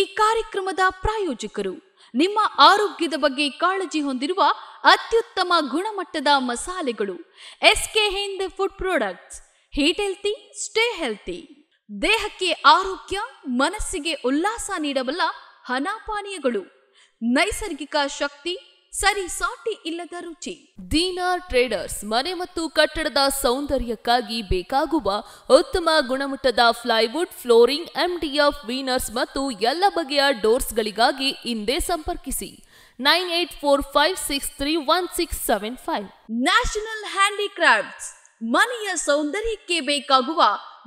ಈ ಕಾರ್ಯಕ್ರಮದ ಪ್ರಾಯೋಜಕರು ನಿಮ್ಮ ಆರೋಗ್ಯದ ಬಗ್ಗೆ ಕಾಳಜಿ ಹೊಂದಿರುವ ಅತ್ಯುತ್ತಮ ಗುಣಮಟ್ಟದ ಮಸಾಲೆಗಳು SK Hind food products eat healthy stay healthy ದೇಹಕ್ಕೆ ಆರೋಗ್ಯ ಮನಸ್ಸಿಗೆ ಉಲ್ಲಾಸ ನೀಡಬಲ್ಲ ಹಣ ಪಾನೀಯಗಳು ನೈಸರ್ಗಿಕ ಶಕ್ತಿ ಸರಿ ಸಾಟಿ ಇಲ್ಲದ ರುಚಿ ದೀನಾ ಟ್ರೇಡರ್ಸ್ ಮನೆ ಮತ್ತು ಕಟ್ಟಡದ ಸೌಂದರ್ಯಕ್ಕಾಗಿ ಬೇಕಾಗುವ ಉತ್ತಮ ಗುಣಮಟ್ಟದ ಫ್ಲೈವುಡ್ ಫ್ಲೋರಿಂಗ್ ಎಂಡಿಎಫ್ ವೀನರ್ಸ್ ಮತ್ತು ಎಲ್ಲ ಬಗೆಯ ಡೋರ್ಸ್ಗಳಿಗಾಗಿ ಹಿಂದೆ ಸಂಪರ್ಕಿಸಿ nine eight four five six three one six seven five national handicrafts ಮನೆಯ ಸೌಂದರ್ಯಕ್ಕೆ ಬೇಕಾಗುವ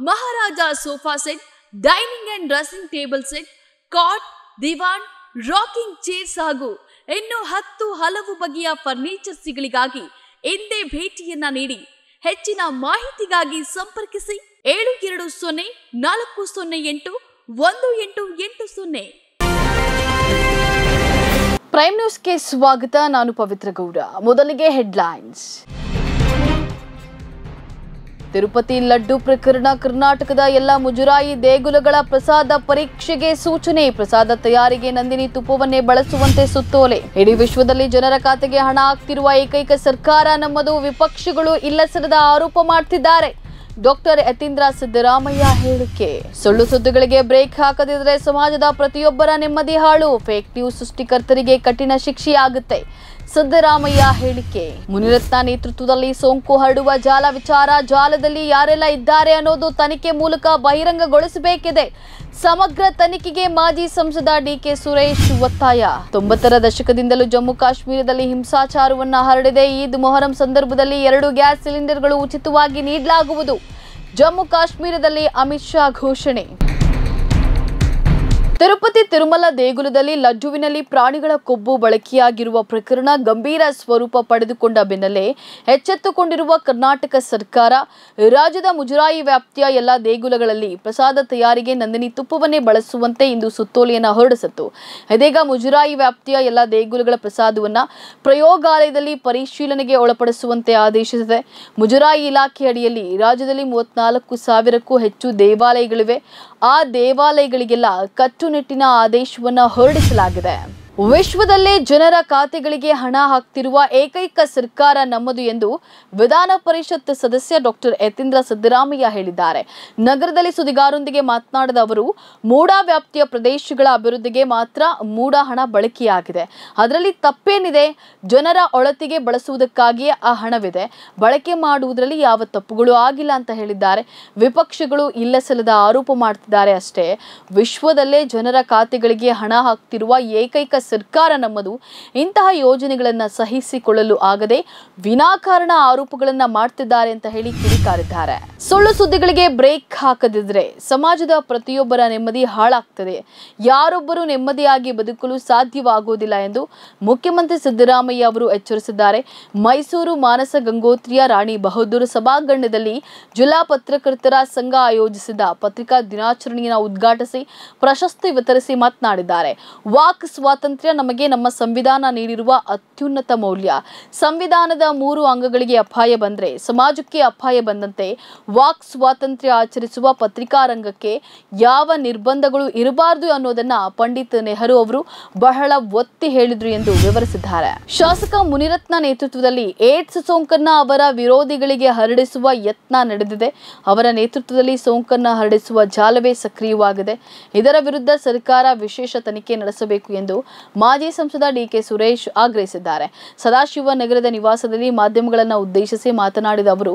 maharaja sofa set dining and dressing table set cot divan rocking chairs ಹಾಗೂ ಇನ್ನು ಹತ್ತು ಹಲವು ಬಗೆಯ ಫರ್ನಿಚರ್ಸ್ಗಳಿಗಾಗಿ ಎಂದೇ ಭೇಟಿಯನ್ನ ನೀಡಿ ಹೆಚ್ಚಿನ ಮಾಹಿತಿಗಾಗಿ ಸಂಪರ್ಕಿಸಿ ಏಳು ಎರಡು ಸೊನ್ನೆ ನಾಲ್ಕು ಸೊನ್ನೆ ಎಂಟು ಒಂದು ಎಂಟು ಎಂಟು ಸೊನ್ನೆ ಪ್ರೈಮ್ ನ್ಯೂಸ್ಗೆ ಸ್ವಾಗತ ನಾನು ಪವಿತ್ರ ಗೌಡ ಮೊದಲಿಗೆ ಹೆಡ್ಲೈನ್ಸ್ ತಿರುಪತಿ ಲಡ್ಡು ಪ್ರಕರಣ ಕರ್ನಾಟಕದ ಎಲ್ಲ ಮುಜುರಾಯಿ ದೇಗುಲಗಳ ಪ್ರಸಾದ ಪರೀಕ್ಷೆಗೆ ಸೂಚನೆ ಪ್ರಸಾದ ತಯಾರಿಗೆ ನಂದಿನಿ ತುಪ್ಪವನ್ನೇ ಬಳಸುವಂತೆ ಸುತ್ತೋಲೆ ಇಡೀ ವಿಶ್ವದಲ್ಲಿ ಜನರ ಖಾತೆಗೆ ಹಣ ಆಗ್ತಿರುವ ಏಕೈಕ ಸರ್ಕಾರ ನಮ್ಮದು ವಿಪಕ್ಷಗಳು ಇಲ್ಲಸರದ ಆರೋಪ ಮಾಡ್ತಿದ್ದಾರೆ ಡಾಕ್ಟರ್ ಯತೀಂದ್ರ ಸಿದ್ದರಾಮಯ್ಯ ಹೇಳಿಕೆ ಸುಳ್ಳು ಸುದ್ದಿಗಳಿಗೆ ಬ್ರೇಕ್ ಹಾಕದಿದ್ರೆ ಸಮಾಜದ ಪ್ರತಿಯೊಬ್ಬರ ನೆಮ್ಮದಿ ಹಾಳು ಫೇಕ್ ನ್ಯೂಸ್ ಸೃಷ್ಟಿಕರ್ತರಿಗೆ ಕಠಿಣ ಶಿಕ್ಷೆಯಾಗುತ್ತೆ ಸಿದ್ದರಾಮಯ್ಯ ಹೇಳಿಕೆ ಮುನಿರತ್ನ ನೇತೃತ್ವದಲ್ಲಿ ಸೋಂಕು ಹರಡುವ ಜಾಲ ವಿಚಾರ ಜಾಲದಲ್ಲಿ ಯಾರೆಲ್ಲ ಇದ್ದಾರೆ ಅನ್ನೋದು ತನಿಖೆ ಮೂಲಕ ಬಹಿರಂಗಗೊಳಿಸಬೇಕಿದೆ ಸಮಗ್ರ ತನಿಖೆಗೆ ಮಾಜಿ ಸಂಸದ ಡಿಕೆ ಸುರೇಶ್ ಒತ್ತಾಯ ತೊಂಬತ್ತರ ದಶಕದಿಂದಲೂ ಜಮ್ಮು ಕಾಶ್ಮೀರದಲ್ಲಿ ಹಿಂಸಾಚಾರವನ್ನು ಹರಡಿದೆ ಈದ್ ಮೊಹರಂ ಸಂದರ್ಭದಲ್ಲಿ ಎರಡು ಗ್ಯಾಸ್ ಸಿಲಿಂಡರ್ಗಳು ಉಚಿತವಾಗಿ ನೀಡಲಾಗುವುದು ಜಮ್ಮು ಕಾಶ್ಮೀರದಲ್ಲಿ ಅಮಿತ್ ಶಾ ಘೋಷಣೆ ತಿರುಪತಿ ತಿರುಮಲ ದೇಗುಲದಲ್ಲಿ ಲಡ್ಡುವಿನಲ್ಲಿ ಪ್ರಾಣಿಗಳ ಕೊಬ್ಬು ಬಳಕೆಯಾಗಿರುವ ಪ್ರಕರಣ ಗಂಭೀರ ಸ್ವರೂಪ ಪಡೆದುಕೊಂಡ ಬೆನ್ನಲ್ಲೇ ಎಚ್ಚೆತ್ತುಕೊಂಡಿರುವ ಕರ್ನಾಟಕ ಸರ್ಕಾರ ರಾಜ್ಯದ ಮುಜರಾಯಿ ವ್ಯಾಪ್ತಿಯ ಎಲ್ಲ ದೇಗುಲಗಳಲ್ಲಿ ಪ್ರಸಾದ ತಯಾರಿಗೆ ನಂದಿನಿ ತುಪ್ಪವನ್ನೇ ಬಳಸುವಂತೆ ಇಂದು ಸುತ್ತೋಲೆಯನ್ನು ಹೊರಡಿಸಿತ್ತು ಇದೀಗ ಮುಜರಾಯಿ ವ್ಯಾಪ್ತಿಯ ಎಲ್ಲ ದೇಗುಲಗಳ ಪ್ರಸಾದವನ್ನು ಪ್ರಯೋಗಾಲಯದಲ್ಲಿ ಪರಿಶೀಲನೆಗೆ ಒಳಪಡಿಸುವಂತೆ ಆದೇಶಿಸಿದೆ ಮುಜರಾಯಿ ಇಲಾಖೆ ಅಡಿಯಲ್ಲಿ ರಾಜ್ಯದಲ್ಲಿ ಮೂವತ್ನಾಲ್ಕು ಸಾವಿರಕ್ಕೂ ಹೆಚ್ಚು ದೇವಾಲಯಗಳಿವೆ ಆ ದೇವಾಲಯಗಳಿಗೆಲ್ಲ ಕಟ್ಟು ಕಟ್ಟುನಿಟ್ಟಿನ ಆದೇಶವನ್ನು ಹೊರಡಿಸಲಾಗಿದೆ ವಿಶ್ವದಲ್ಲೇ ಜನರ ಖಾತೆಗಳಿಗೆ ಹಣ ಹಾಕ್ತಿರುವ ಏಕೈಕ ಸರ್ಕಾರ ನಮ್ಮದು ಎಂದು ವಿಧಾನ ಪರಿಷತ್ ಸದಸ್ಯ ಡಾಕ್ಟರ್ ಯತೀಂದ್ರ ಸಿದ್ದರಾಮಯ್ಯ ಹೇಳಿದ್ದಾರೆ ನಗರದಲ್ಲಿ ಸುದ್ದಿಗಾರರೊಂದಿಗೆ ಮಾತನಾಡಿದ ಅವರು ಮೂಡಾ ವ್ಯಾಪ್ತಿಯ ಪ್ರದೇಶಗಳ ಅಭಿವೃದ್ಧಿಗೆ ಮಾತ್ರ ಮೂಡ ಹಣ ಬಳಕೆಯಾಗಿದೆ ಅದರಲ್ಲಿ ತಪ್ಪೇನಿದೆ ಜನರ ಒಳತಿಗೆ ಬಳಸುವುದಕ್ಕಾಗಿಯೇ ಆ ಹಣವಿದೆ ಬಳಕೆ ಮಾಡುವುದರಲ್ಲಿ ಯಾವ ತಪ್ಪುಗಳು ಆಗಿಲ್ಲ ಅಂತ ಹೇಳಿದ್ದಾರೆ ವಿಪಕ್ಷಗಳು ಇಲ್ಲ ಆರೋಪ ಮಾಡ್ತಿದ್ದಾರೆ ಅಷ್ಟೇ ವಿಶ್ವದಲ್ಲೇ ಜನರ ಖಾತೆಗಳಿಗೆ ಹಣ ಹಾಕ್ತಿರುವ ಏಕೈಕ ಸರ್ಕಾರ ನಮ್ಮದು ಇಂತಹ ಯೋಜನೆಗಳನ್ನು ಸಹಿಸಿಕೊಳ್ಳಲು ಆಗದೆ ವಿನಾಕಾರಣ ಆರೋಪಗಳನ್ನ ಮಾಡ್ತಿದ್ದಾರೆ ಅಂತ ಹೇಳಿ ಕಿಡಿಕಾರಿದ್ದಾರೆ ಸುಳ್ಳು ಸುದ್ದಿಗಳಿಗೆ ಬ್ರೇಕ್ ಹಾಕದಿದ್ರೆ ಸಮಾಜದ ಪ್ರತಿಯೊಬ್ಬರ ನೆಮ್ಮದಿ ಹಾಳಾಗ್ತದೆ ಯಾರೊಬ್ಬರು ನೆಮ್ಮದಿಯಾಗಿ ಬದುಕಲು ಸಾಧ್ಯವಾಗುವುದಿಲ್ಲ ಎಂದು ಮುಖ್ಯಮಂತ್ರಿ ಸಿದ್ದರಾಮಯ್ಯ ಅವರು ಎಚ್ಚರಿಸಿದ್ದಾರೆ ಮೈಸೂರು ಮಾನಸ ಗಂಗೋತ್ರಿಯ ರಾಣಿ ಬಹದ್ದೂರ್ ಸಭಾಂಗಣದಲ್ಲಿ ಜಿಲ್ಲಾ ಪತ್ರಕರ್ತರ ಸಂಘ ಆಯೋಜಿಸಿದ ಪತ್ರಿಕಾ ದಿನಾಚರಣೆಯನ್ನು ಉದ್ಘಾಟಿಸಿ ಪ್ರಶಸ್ತಿ ವಿತರಿಸಿ ಮಾತನಾಡಿದ್ದಾರೆ ವಾಕ್ ಸ್ವಾತಂತ್ರ್ಯ ಸ್ವಾತಂತ್ರ್ಯ ನಮಗೆ ನಮ್ಮ ಸಂವಿಧಾನ ನೀಡಿರುವ ಅತ್ಯುನ್ನತ ಮೌಲ್ಯ ಸಂವಿಧಾನದ ಮೂರು ಅಂಗಗಳಿಗೆ ಅಪಾಯ ಬಂದರೆ ಸಮಾಜಕ್ಕೆ ಅಪಾಯ ಬಂದಂತೆ ವಾಕ್ ಸ್ವಾತಂತ್ರ್ಯ ಆಚರಿಸುವ ಪತ್ರಿಕಾ ರಂಗಕ್ಕೆ ಯಾವ ನಿರ್ಬಂಧಗಳು ಇರಬಾರದು ಅನ್ನೋದನ್ನ ಪಂಡಿತ್ ನೆಹರು ಅವರು ಬಹಳ ಒತ್ತಿ ಹೇಳಿದ್ರು ಎಂದು ವಿವರಿಸಿದ್ದಾರೆ ಶಾಸಕ ಮುನಿರತ್ನ ನೇತೃತ್ವದಲ್ಲಿ ಏಡ್ಸ್ ಸೋಂಕನ್ನ ಅವರ ವಿರೋಧಿಗಳಿಗೆ ಹರಡಿಸುವ ಯತ್ನ ನಡೆದಿದೆ ಅವರ ನೇತೃತ್ವದಲ್ಲಿ ಸೋಂಕನ್ನ ಹರಡಿಸುವ ಜಾಲವೇ ಸಕ್ರಿಯವಾಗಿದೆ ಇದರ ವಿರುದ್ಧ ಸರ್ಕಾರ ವಿಶೇಷ ತನಿಖೆ ನಡೆಸಬೇಕು ಎಂದು ಮಾಜಿ ಸಂಸದ ಡಿಕೆ ಸುರೇಶ್ ಆಗ್ರಹಿಸಿದ್ದಾರೆ ಸದಾಶಿವ ನಗರದ ನಿವಾಸದಲ್ಲಿ ಮಾಧ್ಯಮಗಳನ್ನು ಉದ್ದೇಶಿಸಿ ಮಾತನಾಡಿದ ಅವರು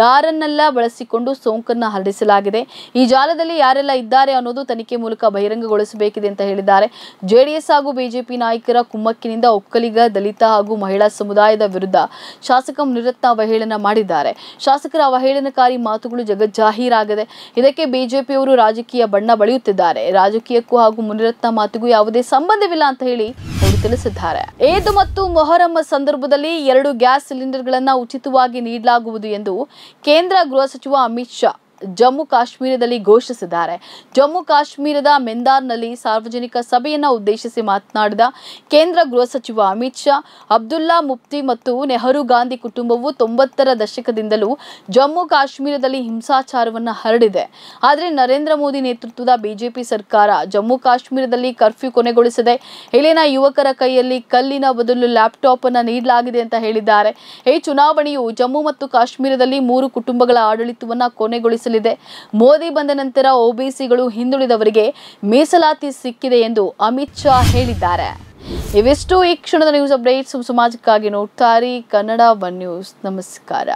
ಯಾರನ್ನೆಲ್ಲ ಬಳಸಿಕೊಂಡು ಸೋಂಕನ್ನು ಹರಡಿಸಲಾಗಿದೆ ಈ ಜಾಲದಲ್ಲಿ ಯಾರೆಲ್ಲ ಇದ್ದಾರೆ ಅನ್ನೋದು ತನಿಖೆ ಮೂಲಕ ಬಹಿರಂಗಗೊಳಿಸಬೇಕಿದೆ ಅಂತ ಹೇಳಿದ್ದಾರೆ ಜೆಡಿಎಸ್ ಹಾಗೂ ಬಿಜೆಪಿ ನಾಯಕರ ಕುಮ್ಮಕ್ಕಿನಿಂದ ಒಕ್ಕಲಿಗ ದಲಿತ ಹಾಗೂ ಮಹಿಳಾ ಸಮುದಾಯದ ವಿರುದ್ಧ ಶಾಸಕ ನಿರತ್ನ ಅವಹೇಳನ ಮಾಡಿದ್ದಾರೆ ಶಾಸಕರ ಅವಹೇಳನಕಾರಿ ಮಾತುಗಳು ಜಗಜ್ಜಾಹೀರಾಗಿದೆ ಇದಕ್ಕೆ ಬಿಜೆಪಿಯವರು ರಾಜಕೀಯ ಬಣ್ಣ ಬಳಿಯುತ್ತಿದ್ದಾರೆ ರಾಜಕೀಯಕ್ಕೂ ಹಾಗೂ ಮುನಿರತ್ನ ಮಾತಿಗೂ ಯಾವುದೇ ಸಂಬಂಧವಿಲ್ಲ ಅಂತ ಹೇಳಿ ಅವರು ತಿಳಿಸಿದ್ದಾರೆ ಏದು ಮತ್ತು ಮೊಹರಂ ಸಂದರ್ಭದಲ್ಲಿ ಎರಡು ಗ್ಯಾಸ್ ಸಿಲಿಂಡರ್ಗಳನ್ನು ಉಚಿತವಾಗಿ ನೀಡಲಾಗುವುದು ಎಂದು ಕೇಂದ್ರ ಗೃಹ ಸಚಿವ ಅಮಿತ್ ಶಾ ಜಮ್ಮು ಕಾಶ್ಮೀರದಲ್ಲಿ ಘೋಷಿಸಿದ್ದಾರೆ ಜಮ್ಮು ಕಾಶ್ಮೀರದ ಮೆಂದಾರ್ನಲ್ಲಿ ಸಾರ್ವಜನಿಕ ಸಭೆಯನ್ನು ಉದ್ದೇಶಿಸಿ ಮಾತನಾಡಿದ ಕೇಂದ್ರ ಗೃಹ ಸಚಿವ ಅಮಿತ್ ಶಾ ಅಬ್ದುಲ್ಲಾ ಮುಫ್ತಿ ಮತ್ತು ನೆಹರು ಗಾಂಧಿ ಕುಟುಂಬವು ತೊಂಬತ್ತರ ದಶಕದಿಂದಲೂ ಜಮ್ಮು ಕಾಶ್ಮೀರದಲ್ಲಿ ಹಿಂಸಾಚಾರವನ್ನು ಹರಡಿದೆ ಆದರೆ ನರೇಂದ್ರ ಮೋದಿ ನೇತೃತ್ವದ ಬಿಜೆಪಿ ಸರ್ಕಾರ ಜಮ್ಮು ಕಾಶ್ಮೀರದಲ್ಲಿ ಕರ್ಫ್ಯೂ ಕೊನೆಗೊಳಿಸಿದೆ ಇಲ್ಲಿನ ಯುವಕರ ಕೈಯಲ್ಲಿ ಕಲ್ಲಿನ ಬದಲು ಲ್ಯಾಪ್ಟಾಪ್ ಅನ್ನು ನೀಡಲಾಗಿದೆ ಅಂತ ಹೇಳಿದ್ದಾರೆ ಈ ಚುನಾವಣೆಯು ಜಮ್ಮು ಮತ್ತು ಕಾಶ್ಮೀರದಲ್ಲಿ ಮೂರು ಕುಟುಂಬಗಳ ಆಡಳಿತವನ್ನು ಕೊನೆಗೊಳಿಸಿದೆ ಮೋದಿ ಬಂದ ನಂತರ ಒಬಿಸಿಗಳು ಹಿಂದುಳಿದವರಿಗೆ ಮೀಸಲಾತಿ ಸಿಕ್ಕಿದೆ ಎಂದು ಅಮಿತ್ ಶಾ ಹೇಳಿದ್ದಾರೆ ಇವೆಷ್ಟು ಈ ಕ್ಷಣದ ನ್ಯೂಸ್ ಅಪ್ಡೇಟ್ಸ್ ಸಮಾಜಕ್ಕಾಗಿ ನೋಡ್ತಾರೆ ಕನ್ನಡ ಒನ್ ನ್ಯೂಸ್ ನಮಸ್ಕಾರ